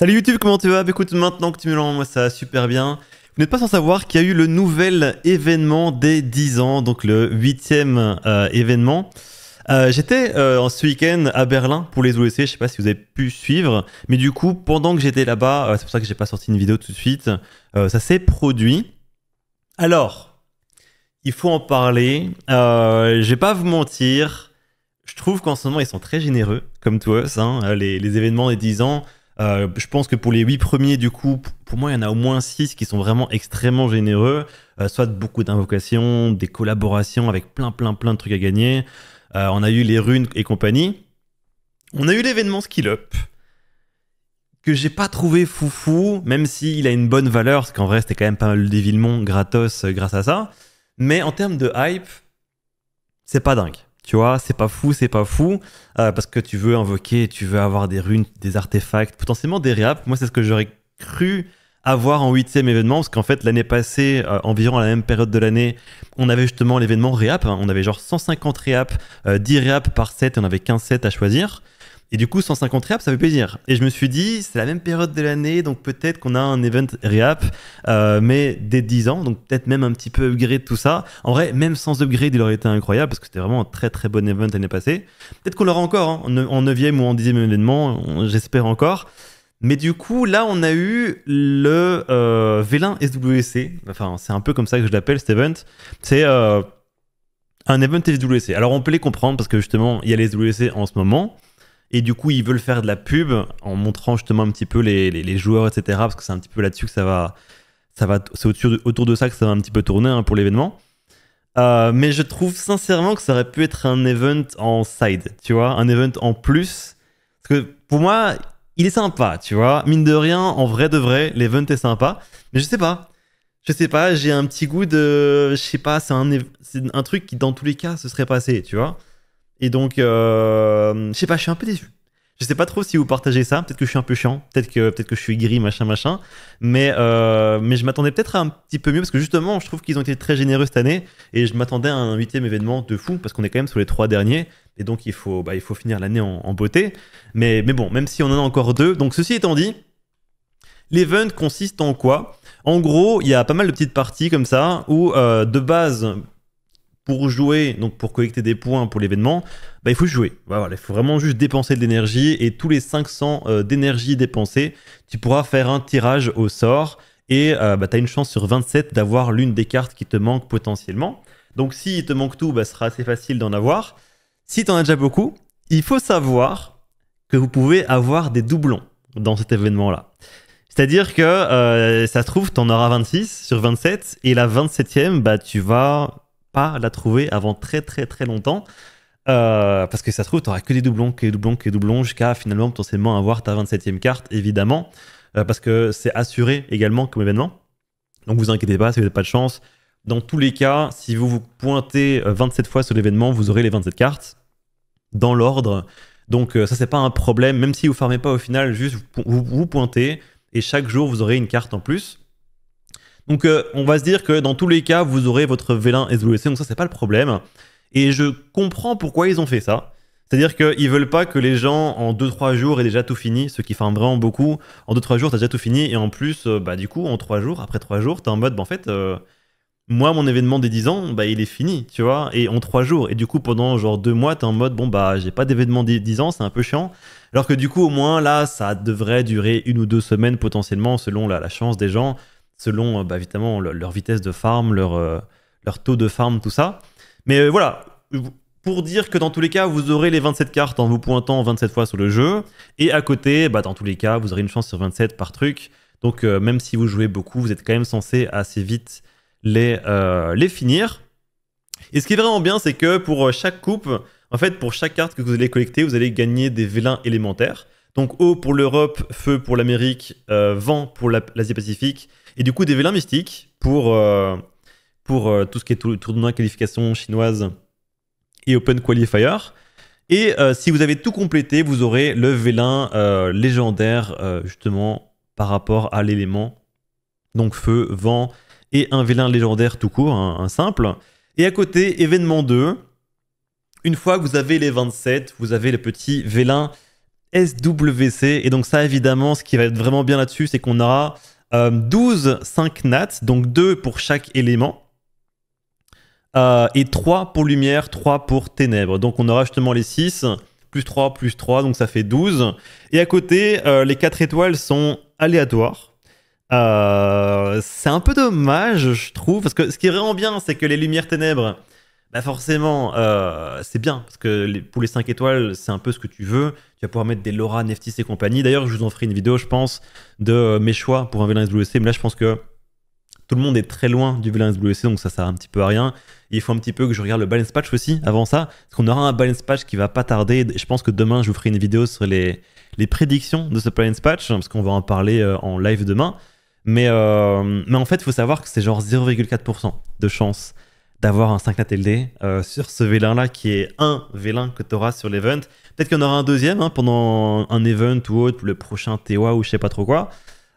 Salut YouTube, comment tu vas Écoute, maintenant que tu me l'envoies, moi ça va super bien. Vous n'êtes pas sans savoir qu'il y a eu le nouvel événement des 10 ans, donc le 8e euh, événement. Euh, j'étais euh, en ce week-end à Berlin pour les OEC, je sais pas si vous avez pu suivre, mais du coup, pendant que j'étais là-bas, c'est pour ça que j'ai pas sorti une vidéo tout de suite, ça s'est produit. Alors, il faut en parler. je vais pas vous mentir, je trouve qu'en ce moment, ils sont très généreux, comme tous, hein, les, les événements des 10 ans. Euh, je pense que pour les 8 premiers, du coup, pour moi, il y en a au moins 6 qui sont vraiment extrêmement généreux. Euh, soit beaucoup d'invocations, des collaborations avec plein, plein, plein de trucs à gagner. Euh, on a eu les runes et compagnie. On a eu l'événement Skill Up que j'ai pas trouvé foufou, même s'il a une bonne valeur, parce qu'en vrai c'était quand même pas mal le dévilement gratos grâce à ça. Mais en termes de hype, c'est pas dingue. Tu vois, c'est pas fou, c'est pas fou, euh, parce que tu veux invoquer, tu veux avoir des runes, des artefacts, potentiellement des réapps, Moi, c'est ce que j'aurais cru avoir en huitième événement, parce qu'en fait, l'année passée, euh, environ à la même période de l'année, on avait justement l'événement réap. on avait genre 150 réap, 10 réap par set, et on avait 15 sets à choisir. Et du coup, 150 réaps, ça fait plaisir. Et je me suis dit, c'est la même période de l'année, donc peut-être qu'on a un event réap, euh, mais dès 10 ans, donc peut-être même un petit peu upgrade tout ça. En vrai, même sans upgrade, il aurait été incroyable parce que c'était vraiment un très très bon event l'année passée. Peut-être qu'on l'aura encore hein, en 9e ou en 10e événement, j'espère encore. Mais du coup, là, on a eu le euh, Vélin SWC. Enfin, c'est un peu comme ça que je l'appelle cet event. C'est. Euh, un event SWC. Alors on peut les comprendre parce que justement il y a les SWC en ce moment, et du coup, ils veulent faire de la pub en montrant justement un petit peu les, joueurs, etc. Parce que c'est un petit peu là-dessus que ça va. Ça va c'est autour de, autour ça que ça va un petit peu tourner hein, pour l'événement. Euh, mais je trouve sincèrement que ça aurait pu être un event en side, tu vois, un event en plus. Parce que pour moi, il est sympa, tu vois. Mine de rien, en vrai de vrai, l'event est sympa. Mais je sais pas. Je sais pas, j'ai un petit goût de. Je sais pas, c'est un, c'est un truc qui, dans tous les cas, se serait passé, tu vois. Et donc, euh, je sais pas, je suis un peu déçu. Je sais pas trop si vous partagez ça. Peut-être que je suis un peu chiant. Peut-être que, peut-être que je suis gris, machin, machin. Mais, euh, mais je m'attendais peut-être à un petit peu mieux parce que justement, je trouve qu'ils ont été très généreux cette année et je m'attendais à un huitième événement de fou parce qu'on est quand même sur les trois derniers et donc il faut, bah, il faut finir l'année en, beauté. Mais, mais bon, même si on en a encore deux. Donc ceci étant dit, l'event consiste en quoi En gros, il y a pas mal de petites parties comme ça où euh, de base, pour jouer, donc pour collecter des points pour l'événement, bah, il faut jouer. Bah, il faut vraiment juste dépenser de l'énergie et tous les 500 euh, d'énergie dépensée, tu pourras faire un tirage au sort et euh, bah, tu as une chance sur 27 d'avoir l'une des cartes qui te manque potentiellement. Donc si te manque tout, ce sera assez facile d'en avoir. Si tu en as déjà beaucoup, il faut savoir que vous pouvez avoir des doublons dans cet événement-là. C'est-à-dire que euh, ça se trouve, tu en auras 26 sur 27 et la 27e, tu vas pas la trouver avant très très très longtemps. Euh, parce que ça se trouve, t'auras que des doublons, que des doublons, que des doublons, jusqu'à finalement potentiellement avoir ta 27e carte, évidemment. Euh, parce que c'est assuré également comme événement. Donc vous inquiétez pas, si vous n'avez pas de chance. Dans tous les cas, si vous vous pointez 27 euh, fois sur l'événement, vous aurez les 27 cartes dans l'ordre. Donc ça, c'est pas un problème. Même si vous farmez pas au final, juste vous, vous pointez et chaque jour, vous aurez une carte en plus. Donc euh, on va se dire que dans tous les cas, vous aurez votre vélin SWC, donc ça c'est pas le problème. Et je comprends pourquoi ils ont fait ça. C'est-à-dire qu'ils veulent pas que les gens en 2-3 jours aient déjà tout fini, ce qui fait vraiment beaucoup. En 2-3 jours, t'as déjà tout fini, et en plus, euh, bah du coup, en 3 jours, après 3 jours, t'es en mode, bah, en fait, euh, moi, mon événement des 10 ans, bah il est fini, tu vois, et en 3 jours. Et du coup, pendant genre 2 mois, t'es en mode, bon bah j'ai pas d'événement des 10 ans, c'est un peu chiant. Alors que du coup, au moins, là, ça devrait durer une ou deux semaines potentiellement, selon la, la chance des gens selon euh, bah, évidemment leur vitesse de farm, leur, euh, leur taux de farm, tout ça. Mais euh, voilà, pour dire que dans tous les cas, vous aurez les 27 cartes en vous pointant 27 fois sur le jeu. Et à côté, bah, dans tous les cas, vous aurez une chance sur 27 par truc. Donc même si vous jouez beaucoup, vous êtes quand même censé assez vite les, les finir. Et ce qui est vraiment bien, c'est que pour chaque coupe, en fait, pour chaque carte que vous allez collecter, vous allez gagner des vélins élémentaires. Donc eau pour l'Europe, feu pour l'Amérique, vent pour l'Asie-Pacifique, et du coup, des vélins mystiques pour, euh, pour euh, tout ce qui est tournoi qualification chinoise et Open Qualifier. Et euh, si vous avez tout complété, vous aurez le vélin légendaire, justement, par rapport à l'élément. Donc feu, vent, et un vélin légendaire tout court, un, simple. Et à côté, événement 2. Une fois que vous avez les 27, vous avez le petit vélin SWC. Et donc ça, évidemment, ce qui va être vraiment bien là-dessus, c'est qu'on aura 12 euh, 5 nats, donc 2 pour chaque élément. Euh, et 3 pour lumière, 3 pour ténèbres. Donc on aura justement les 6, plus 3, plus 3, donc ça fait 12. Et à côté, euh, les 4 étoiles sont aléatoires. c'est un peu dommage, je trouve, parce que ce qui est vraiment bien, c'est que les lumières ténèbres, bah forcément, euh, c'est bien, parce que pour les 5 étoiles, c'est un peu ce que tu veux. Tu vas pouvoir mettre des Laura, Neftis et compagnie. D'ailleurs, je vous en ferai une vidéo, je pense, de euh, mes choix pour un VLAN SWC, mais là, je pense que tout le monde est très loin du bleu SWC, donc ça sert un petit peu à rien. il faut un petit peu que je regarde le balance patch aussi avant ça, parce qu'on aura un balance patch qui va pas tarder. Je pense que demain, je vous ferai une vidéo sur les, les prédictions de ce balance patch, parce qu'on va en parler euh, en live demain. Mais, mais en fait, il faut savoir que c'est genre 0,4% de chance d'avoir un 5 nat euh, sur ce vélin là qui est un vélin que tu auras sur l'event. Peut-être qu'il y aura un deuxième hein, pendant un event ou autre, le prochain TOA ou je sais pas trop quoi,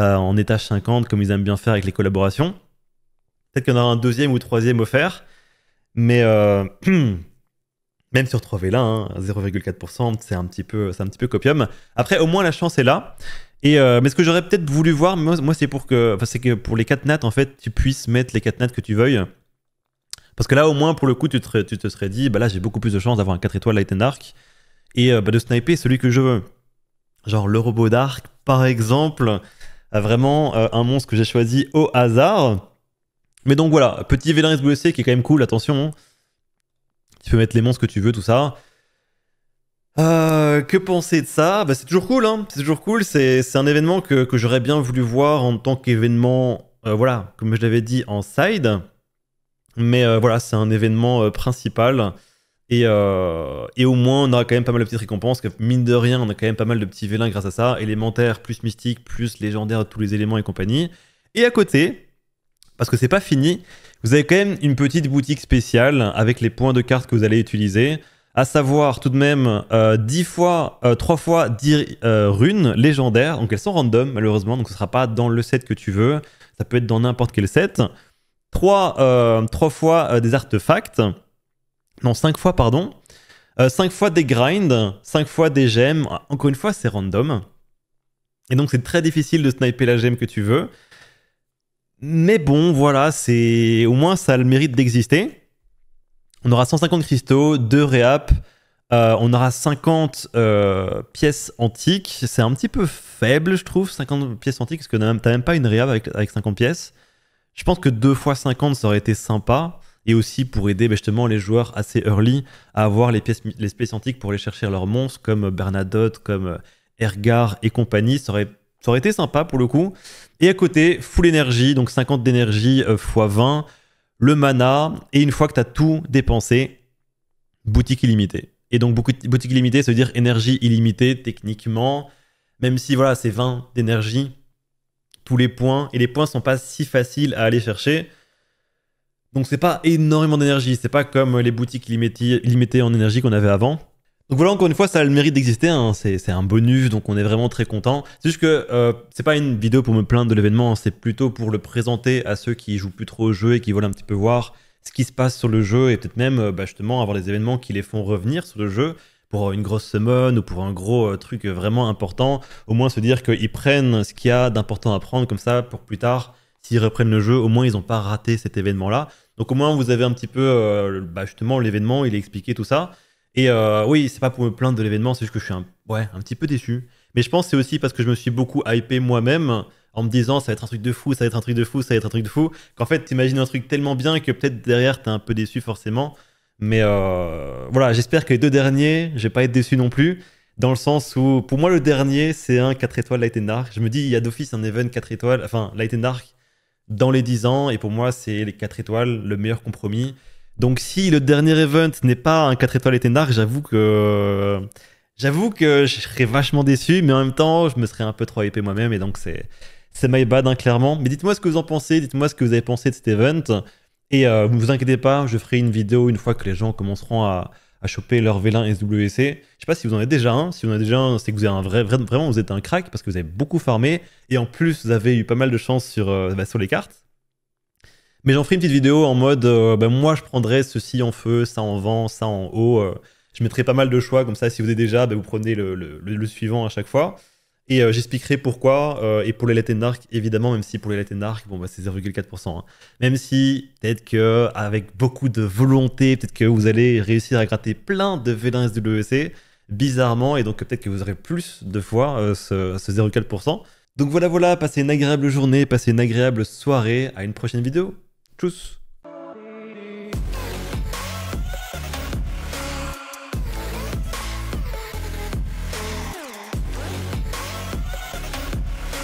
euh, en étage 50 comme ils aiment bien faire avec les collaborations. Peut-être qu'il aura un deuxième ou troisième offert, mais euh, même sur 3 vélins, 0,4%, c'est un petit peu, c'est un petit peu copium. Après, au moins la chance est là. Et mais ce que j'aurais peut-être voulu voir, moi, c'est pour que, que pour les 4 Nats en fait, tu puisses mettre les 4 Nats que tu veuilles parce que là, au moins, pour le coup, tu te, serais dit, bah là, j'ai beaucoup plus de chances d'avoir un 4 étoiles Light and Dark et euh, bah, de sniper celui que je veux. Genre le robot d'arc, par exemple, a vraiment euh, un monstre que j'ai choisi au hasard. Mais donc voilà, petit vélin SWC qui est quand même cool, attention. Hein. Tu peux mettre les monstres que tu veux, tout ça. Euh, que penser de ça bah, C'est toujours cool, hein. c'est toujours cool. C'est un événement que, j'aurais bien voulu voir en tant qu'événement, voilà, comme je l'avais dit, en side. Mais euh, voilà, c'est un événement euh, principal. Euh, et, au moins, on aura quand même pas mal de petites récompenses. mine de rien, on a quand même pas mal de petits vélins grâce à ça. Élémentaire, plus mystique, plus légendaire, tous les éléments et compagnie. Et à côté, parce que c'est pas fini, vous avez quand même une petite boutique spéciale avec les points de cartes que vous allez utiliser. À savoir, tout de même, 10 fois, 3 fois 10 runes légendaires. Donc elles sont random, malheureusement. Donc ce sera pas dans le set que tu veux. Ça peut être dans n'importe quel set. 3 euh, trois fois euh, des artefacts. Non, 5 fois, pardon. 5 euh, cinq fois des grinds, 5 fois des gemmes. Encore une fois, c'est random. Et donc, c'est très difficile de sniper la gemme que tu veux. Mais bon, voilà, c'est au moins ça a le mérite d'exister. On aura 150 cristaux, 2 réap, on aura 50 pièces antiques. C'est un petit peu faible, je trouve, 50 pièces antiques, parce que t'as même pas une réap avec 50 pièces. Je pense que 2 x 50, ça aurait été sympa. Et aussi pour aider ben, justement les joueurs assez early à avoir les pièces, les antiques pour aller chercher leurs monstres, comme euh, Bernadotte, comme euh, Ergar et compagnie. Ça aurait, été sympa pour le coup. Et à côté, full énergie, donc 50 d'énergie x euh, 20, le mana. Et une fois que tu as tout dépensé, boutique illimitée. Et donc boutique illimitée, ça veut dire énergie illimitée techniquement, même si voilà, c'est 20 d'énergie tous les points. Et les points sont pas si faciles à aller chercher. Donc c'est pas énormément d'énergie. C'est pas comme les boutiques limitées, en énergie qu'on avait avant. Donc voilà, encore une fois, ça a le mérite d'exister. Hein. C'est un bonus, donc on est vraiment très content. C'est juste que euh, c'est pas une vidéo pour me plaindre de l'événement, hein. c'est plutôt pour le présenter à ceux qui jouent plus trop au jeu et qui veulent un petit peu voir ce qui se passe sur le jeu et peut-être même euh, bah, justement avoir des événements qui les font revenir sur le jeu pour une grosse semaine ou pour un gros euh, truc euh, vraiment important, au moins se dire qu'ils prennent ce qu'il y a d'important à prendre comme ça pour plus tard, s'ils reprennent le jeu, au moins ils n'ont pas raté cet événement-là. Donc au moins vous avez un petit peu euh, bah, justement l'événement, il est expliqué tout ça. Et oui, c'est pas pour me plaindre de l'événement, c'est juste que je suis un, ouais, un petit peu déçu. Mais je pense c'est aussi parce que je me suis beaucoup hypé moi-même en me disant ça va être un truc de fou, ça va être un truc de fou, ça va être un truc de fou. Qu'en fait, t'imagines un truc tellement bien que peut-être derrière t'es un peu déçu forcément. Mais euh, voilà, j'espère que les deux derniers, je vais pas être déçu non plus. Dans le sens où, pour moi, le dernier, c'est un 4 étoiles Light and Dark. Je me dis, il y a d'office un event 4 étoiles, enfin Light and Dark, dans les 10 ans. Et pour moi, c'est les 4 étoiles, le meilleur compromis. Donc si le dernier event n'est pas un 4 étoiles and Dark, j'avoue que j'avoue que je serais vachement déçu, mais en même temps, je me serais un peu trop hypé moi-même et donc c'est c'est my bad hein, clairement. Mais dites-moi ce que vous en pensez, dites-moi ce que vous avez pensé de cet event. Et euh, vous vous inquiétez pas, je ferai une vidéo une fois que les gens commenceront à, choper leur vélin SWC. Je ne sais pas si vous en avez déjà un. Si vous en avez déjà un, c'est que vous êtes un vrai, vraiment vous êtes un crack parce que vous avez beaucoup farmé et en plus vous avez eu pas mal de chance sur, euh, bah, les cartes. Mais j'en ferai une petite vidéo en mode euh, bah, moi je prendrais ceci en feu, ça en vent, ça en haut. je mettrai pas mal de choix comme ça. Si vous avez déjà, bah, vous prenez le, suivant à chaque fois. Et euh, j'expliquerai pourquoi. Euh, et pour les lettres évidemment, même si pour les lettres Arc, bon, bah, c'est 0,4%. Hein. Même si, peut-être que avec beaucoup de volonté, peut-être que vous allez réussir à gratter plein de Vélins 1 SWC, bizarrement, et donc peut-être que vous aurez plus de fois euh, ce, ce 0,4%. Donc voilà, voilà, passez une agréable journée, passez une agréable soirée. À une prochaine vidéo. Tchuss